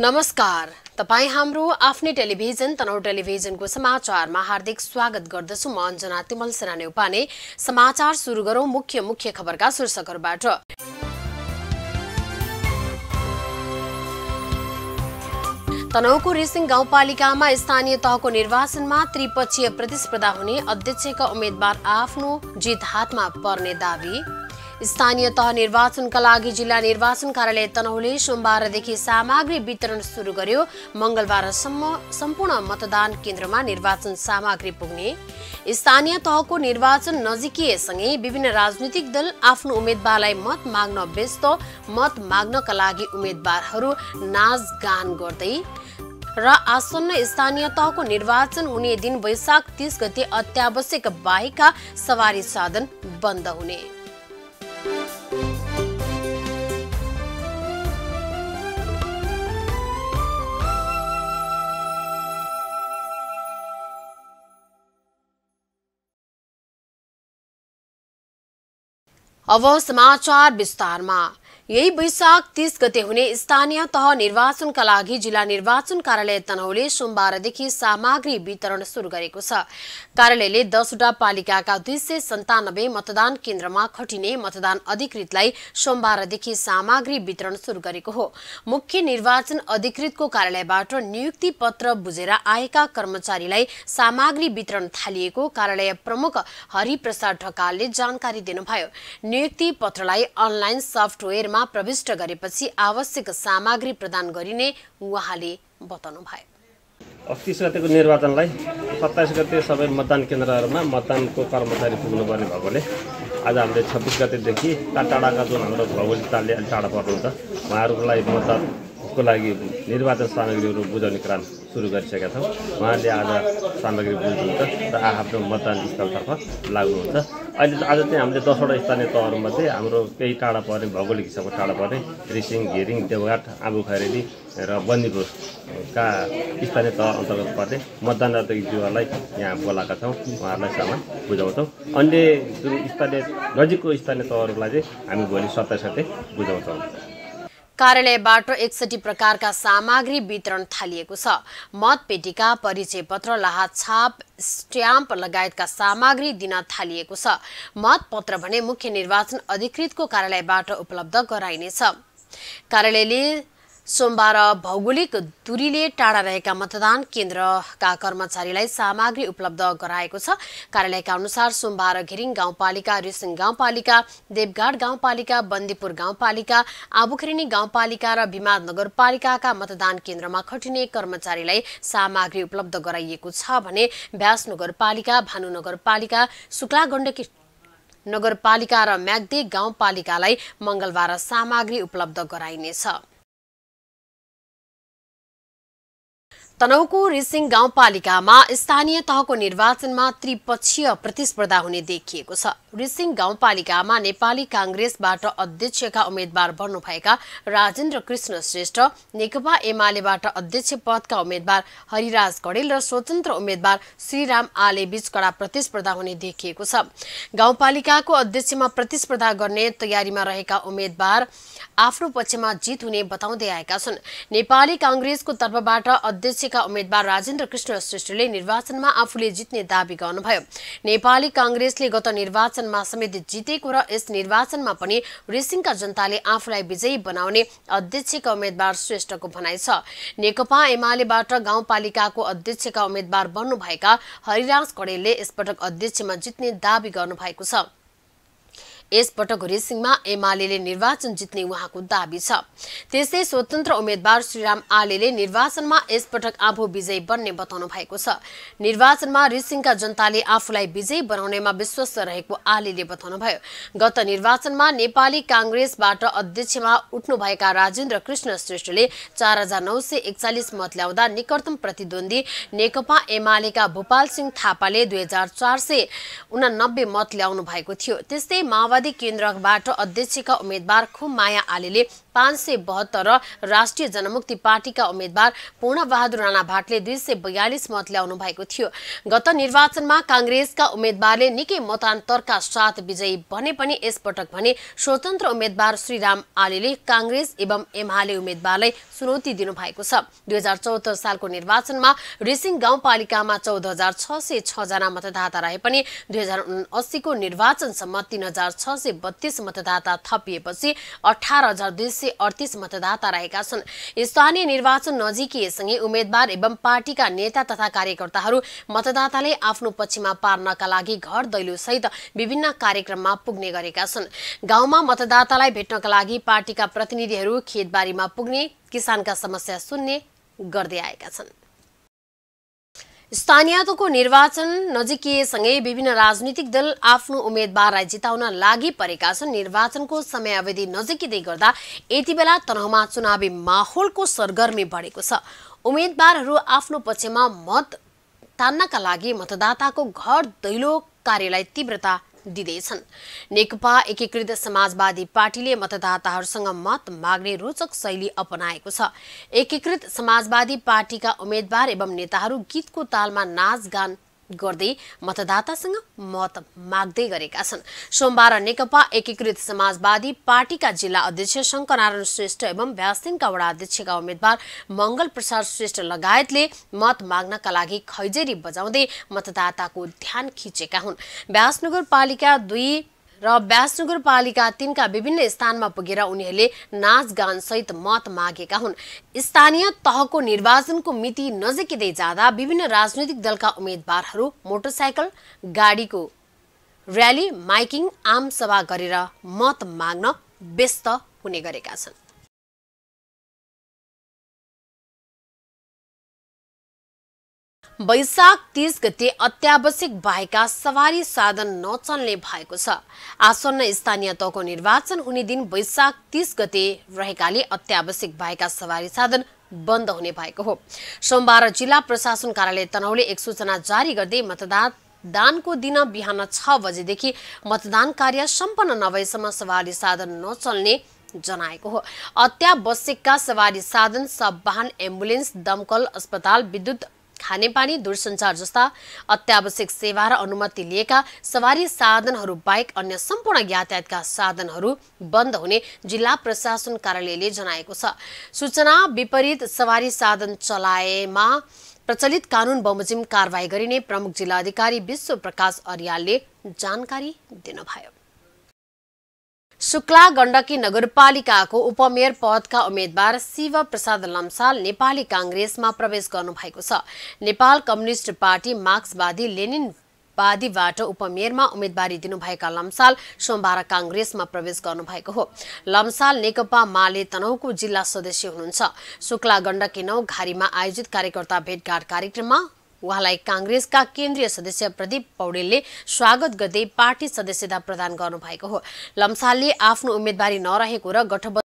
नमस्कार तपाईँ हाम्रो आफ्नै टेलिभिजन तनहु टेलिभिजनको समाचारमा हार्दिक स्वागत गर्दछु म अञ्जना तिमल सेना नेउपाने समाचार सुरु गरौँ मुख्य मुख्य खबरका शीर्षकहरूबाट तनहुको रेसिङ गाउँपालिकामा स्थानीय तहको निर्वाचनमा त्रिपक्षीय प्रतिस्पर्धा हुने अध्यक्षका उम्मेद्वार आफ्नो जित हातमा पर्ने दावी स्थानीय तह निर्वाचनका लागि जिल्ला निर्वाचन कार्यालय तनहुले सोमबारदेखि सामग्री वितरण सुरु गर्यो मङ्गलबारसम्म सम्पूर्ण मतदान केन्द्रमा निर्वाचन सामग्री पुग्ने स्थानीय तहको निर्वाचन नजिकिएसँगै विभिन्न राजनीतिक दल आफ्नो उम्मेद्वारलाई मत माग्न व्यस्त मत माग्नका लागि उम्मेद्वारहरू नाचगान गर्दै र आसन्न स्थानीय तहको निर्वाचन हुने दिन वैशाख तीस गते अत्यावश्यक बाहेकका सवारी साधन बन्द हुने अब समाचार में यही वैशाख तीस गते हुने स्थानीय तह निर्वाचनका लागि जिल्ला निर्वाचन कार्यालय तनहुले सोमबारदेखि सामग्री वितरण सुरु गरेको छ कार्यालयले दसवटा पालिकाका दुई सय सन्तानब्बे मतदान केन्द्रमा खटिने मतदान अधिकृतलाई सोमबारदेखि सामग्री वितरण सुरु गरेको हो मुख्य निर्वाचन अधिकृतको कार्यालयबाट नियुक्ति पत्र बुझेर आएका कर्मचारीलाई सामग्री वितरण थालिएको कार्यालय प्रमुख हरिप्रसाद ढकालले जानकारी दिनुभयो नियुक्ति पत्रलाई अनलाइन सफ्टवेयर क्षेत्रमा प्रविष्ट गरेपछि आवश्यक सामग्री प्रदान गरिने उहाँले बताउनु भयो अस्तिस गतिको निर्वाचनलाई सत्ताइस गते सबै मतदान केन्द्रहरूमा मतदानको कर्मचारी पुग्नुपर्ने भएकोले आज हामीले छब्बिस गतेदेखि टाढाका जुन हाम्रो भौगोलिक तालले अलिक टाढा पर्नुहुन्छ उहाँहरूको लागि मतदान को लागि निर्वाचन सामग्रीहरू बुझाउने काम सुरु गरिसकेका छौँ उहाँले आज सामग्री बुझ्नुहुन्छ र आफ्नो मतदान स्थलतर्फ लाग्नुहुन्छ अहिले आज चाहिँ हामीले दसवटा स्थानीय तहहरूमध्ये हाम्रो केही टाढा पर्ने भौगोलिक हिसाबले टाढा पर्ने रिसिङ घिरिङ देवघाट आबु खरेली र बन्दीपुरका स्थानीय तह अन्तर्गत पर्ने मतदान युवालाई यहाँ बोलाएका छौँ उहाँहरूलाई सामान बुझाउँछौँ अन्य जुन स्थानीय नजिकको स्थानीय तहहरूलाई चाहिँ हामी भोलि सत्ताइस गते बुझाउँछौँ कार्यालयबाट एकसठी प्रकारका सामग्री वितरण थालिएको छ मतपेटिका परिचय पत्र छाप स्ट्याम्प लगायतका सामग्री दिन थालिएको छ मतपत्र भने मुख्य निर्वाचन अधिकृतको कार्यालयबाट उपलब्ध गराइनेछ कार्यालयले सोमबार भौगोलिक दूरीले टाढा रहेका मतदान केन्द्रका कर्मचारीलाई सामग्री उपलब्ध गराएको छ कार्यालयका अनुसार सोमबार घिरिङ गाउँपालिका रिसिङ गाउँपालिका देवघाट गाउँपालिका बन्दीपुर गाउँपालिका आबुखरिनी गाउँपालिका र विमाद नगरपालिकाका मतदान केन्द्रमा खटिने कर्मचारीलाई सामग्री उपलब्ध गराइएको छ भने ब्यास नगरपालिका भानु नगरपालिका शुक्ला गण्डकी नगरपालिका र म्याग्दे गाउँपालिकालाई मङ्गलबार सामग्री उपलब्ध गराइनेछ तनहुको रिसिङ गाउँपालिकामा स्थानीय तहको निर्वाचनमा त्रिपक्षीय प्रतिस्पर्धा हुने देखिएको छ रिसिङ गाउँपालिकामा नेपाली काङ्ग्रेसबाट अध्यक्षका उम्मेद्वार बन्नुभएका राजेन्द्र कृष्ण श्रेष्ठ नेकपा एमालेबाट अध्यक्ष पदका उम्मेद्वार हरिराज कडेल र स्वतन्त्र उम्मेद्वार श्रीराम बीच कडा प्रतिस्पर्धा हुने देखिएको छ गाउँपालिकाको अध्यक्षमा प्रतिस्पर्धा गर्ने तयारीमा रहेका उम्मेद्वार आफ्नो पक्षमा जित हुने बताउँदै आएका छन् नेपाली काङ्ग्रेसको तर्फबाट अध्यक्ष एमालेसीका उम्मेद्वार राजेन्द्र कृष्ण श्रेष्ठले निर्वाचनमा आफूले जित्ने दावी गर्नुभयो नेपाली काङ्ग्रेसले गत निर्वाचनमा समेत जितेको र यस निर्वाचनमा पनि रेसिङका जनताले आफूलाई विजयी बनाउने अध्यक्षका उम्मेद्वार श्रेष्ठको भनाइ छ नेकपा एमालेबाट गाउँपालिकाको अध्यक्षका उम्मेद्वार बन्नुभएका हरिराज कडेलले यसपटक अध्यक्षमा जित्ने दावी गर्नुभएको छ यसपटक घुरेसिङमा एमाले निर्वाचन जित्ने उहाँको दावी छ त्यस्तै स्वतन्त्र उम्मेद्वार श्रीराम आले निर्वाचनमा यसपटक आफू विजयी बन्ने बताउनु भएको छ निर्वाचनमा रिसिङका जनताले आफूलाई विजयी बनाउनेमा विश्वस्त रहेको आले बताउनुभयो गत निर्वाचनमा नेपाली काङ्ग्रेसबाट अध्यक्षमा उठ्नुभएका राजेन्द्र कृष्ण श्रेष्ठले चार हजार नौ सय एकचालिस मत ल्याउँदा निकटतम प्रतिद्वन्दी नेकपा एमालेका भोपाल सिंह थापाले दुई हजार चार सय उनानब्बे मत ल्याउनु भएको थियो त्यस्तै माओवादी माओवादी केन्द्रबाट अध्यक्षका उम्मेद्वार खुम माया आलेले पाँच सय बहत्तर र राष्ट्रिय जनमुक्ति पार्टीका उम्मेद्वार पूर्णबहादुर राणा भाटले दुई सय बयालिस मत ल्याउनु भएको थियो गत निर्वाचनमा काङ्ग्रेसका उम्मेद्वारले निकै मतान्तरका साथ विजयी बने पनि यसपटक भने स्वतन्त्र उम्मेद्वार श्रीराम आलेले काङ्ग्रेस एवं एमाले उम्मेद्वारलाई चुनौती दिनुभएको छ दुई हजार चौहत्तर सालको निर्वाचनमा रिसिङ गाउँपालिकामा चौध हजार छ सय छजना मतदाता रहे पनि दुई हजार उनासीको निर्वाचनसम्म तीन हजार छ छ सय बत्तीस मतदाता थपिएपछि अठार हजार दुई सय अडतिस मतदाता रहेका छन् स्थानीय निर्वाचन नजिकिएसँगै उम्मेद्वार एवं पार्टीका नेता तथा कार्यकर्ताहरू मतदाताले आफ्नो पक्षमा पार्नका लागि घर दैलोसहित विभिन्न कार्यक्रममा पुग्ने गरेका छन् गाउँमा मतदातालाई भेट्नका लागि पार्टीका प्रतिनिधिहरू खेतबारीमा पुग्ने किसानका समस्या सुन्ने गर्दै आएका छन् स्थानीयको निर्वाचन नजिकिएसँगै विभिन्न राजनीतिक दल आफ्नो उम्मेद्वारलाई जिताउन लागि परेका छन् निर्वाचनको समयावधि नजिकिँदै गर्दा यति बेला तनहुमा चुनावी माहौलको सरगर्मी बढेको छ उम्मेद्वारहरू आफ्नो पक्षमा मत तान्नका लागि मतदाताको घर दैलो कार्यलाई तीव्रता दिँदैछन् नेकपा एकीकृत समाजवादी पार्टीले मतदाताहरूसँग मत माग्ने रोचक शैली अपनाएको छ एकीकृत समाजवादी पार्टीका उम्मेद्वार एवं नेताहरू गीतको तालमा नाचगान गर्दै मतदातासँग मत माग्दै गरेका छन् सोमबार नेकपा एकीकृत समाजवादी पार्टीका जिल्ला अध्यक्ष शङ्करनारायण श्रेष्ठ एवं वडा अध्यक्षका उम्मेद्वार मङ्गल प्रसाद श्रेष्ठ लगायतले मत माग्नका लागि खैजेरी बजाउँदै मतदाताको ध्यान खिचेका हुन् व्यास नगरपालिका दुई र ब्यास नगरपालिका तिनका विभिन्न स्थानमा पुगेर उनीहरूले नाचगानसहित मत मागेका हुन् स्थानीय तहको निर्वाचनको मिति नजिकिँदै जाँदा विभिन्न राजनैतिक दलका उम्मेद्वारहरू मोटरसाइकल गाडीको र्याली माइकिङ आमसभा गरेर मत माग्न व्यस्त हुने गरेका छन् वैशाख तीस गते अत्यावश्यक भएका सवारी साधन नचल्ने भएको छ आसन्न स्थानीय तहको निर्वाचन हुने दिन वैशाख तीस गते रहेकाले अत्यावश्यक भएका सवारी साधन बन्द हुने भएको हो सोमबार जिल्ला प्रशासन कार्यालय तनहुले एक सूचना जारी गर्दै मतदान दानको दिन बिहान छ बजेदेखि मतदान कार्य सम्पन्न नभएसम्म सवारी साधन नचल्ने जनाएको हो अत्यावश्यकका सवारी साधन सब वाहन एम्बुलेन्स दमकल अस्पताल विद्युत खानेपानी दूरसञ्चार जस्ता अत्यावश्यक सेवा र अनुमति लिएका सवारी साधनहरू बाहेक अन्य सम्पूर्ण यातायातका साधनहरू बन्द हुने जिल्ला प्रशासन कार्यालयले जनाएको छ सूचना विपरीत सवारी साधन चलाएमा प्रचलित कानुन बमोजिम कारवाही गरिने प्रमुख जिल्लाधिकारी विश्व प्रकाश अर्यालले जानकारी दिनुभयो शुक्ला गण्डकी नगरपालिकाको उपमेयर पदका उम्मेद्वार शिव प्रसाद लम्साल नेपाली काङ्ग्रेसमा प्रवेश गर्नुभएको छ नेपाल कम्युनिष्ट पार्टी मार्क्सवादी लेनिन वादीबाट उपमेयरमा उम्मेदवारी दिनुभएका लम्साल सोमबार काङ्ग्रेसमा प्रवेश गर्नुभएको हो लम्साल नेकपा माले तनहुको जिल्ला सदस्य हुनुहुन्छ शुक्ला गण्डकी नौ घारीमा आयोजित कार्यकर्ता भेटघाट कार्यक्रममा उहाँलाई काङ्ग्रेसका केन्द्रीय सदस्य प्रदीप पौडेलले स्वागत गर्दै पार्टी सदस्यता प्रदान गर्नुभएको हो लम्सालले आफ्नो उम्मेदवारी नरहेको र गठबन्धन